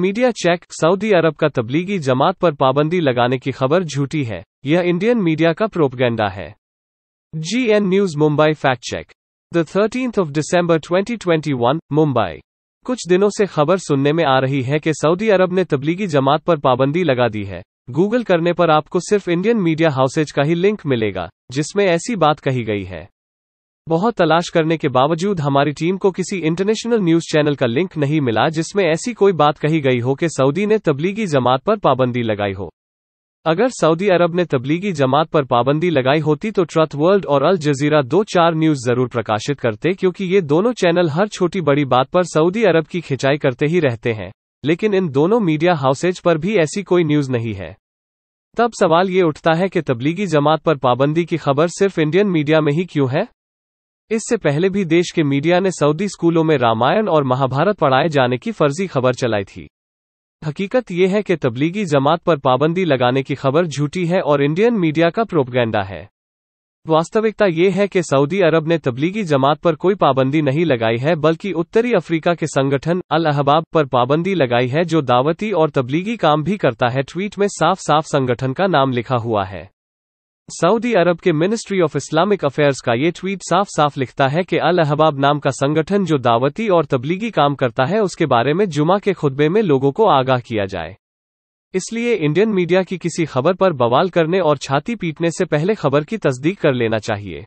media check Saudi अरब का तबलीगी जमात पर पाबंदी लगाने की खबर झूठी है यह इंडियन मीडिया का प्रोपगेंडा है G N news Mumbai fact check the thirteen of twenty one Mumbai कुछ दिनों से खबर सुनने में आ रही है कि सऊदी अरब ने तबलीगी जमात पर पाबंदी लगा दी है गूगल करने पर आपको सिर्फ इंडियन मीडिया हाउसेज का ही लिंक मिलेगा जिसमें ऐसी बात कही गई है बहुत तलाश करने के बावजूद हमारी टीम को किसी इंटरनेशनल न्यूज चैनल का लिंक नहीं मिला जिसमें ऐसी कोई बात कही गई हो कि सऊदी ने तबलीगी जमात पर पाबंदी लगाई हो अगर सऊदी अरब ने तबलीगी जमात पर पाबंदी लगाई होती तो ट्रथ वर्ल्ड और अल जजीरा दो चार न्यूज जरूर प्रकाशित करते क्योंकि ये दोनों चैनल हर छोटी बड़ी बात पर सऊदी अरब की खिंचाई करते ही रहते हैं लेकिन इन दोनों मीडिया हाउसेज पर भी ऐसी कोई न्यूज नहीं है तब सवाल ये उठता है कि तबलीगी जमात पर पाबंदी की खबर सिर्फ इंडियन मीडिया में ही क्यों है इससे पहले भी देश के मीडिया ने सऊदी स्कूलों में रामायण और महाभारत पढ़ाए जाने की फर्जी खबर चलाई थी हकीकत यह है कि तबलीगी जमात पर पाबंदी लगाने की खबर झूठी है और इंडियन मीडिया का प्रोपगेंडा है वास्तविकता ये है कि सऊदी अरब ने तबलीगी जमात पर कोई पाबंदी नहीं लगाई है बल्कि उत्तरी अफ्रीका के संगठन अल अहबाब पर पाबंदी लगाई है जो दावती और तबलीगी काम भी करता है ट्वीट में साफ साफ संगठन का नाम लिखा हुआ है सऊदी अरब के मिनिस्ट्री ऑफ इस्लामिक अफेयर्स का ये ट्वीट साफ साफ लिखता है कि अल अहबाब नाम का संगठन जो दावती और तबलीगी काम करता है उसके बारे में जुमा के खुतबे में लोगों को आगाह किया जाए इसलिए इंडियन मीडिया की किसी खबर पर बवाल करने और छाती पीटने से पहले खबर की तस्दीक कर लेना चाहिए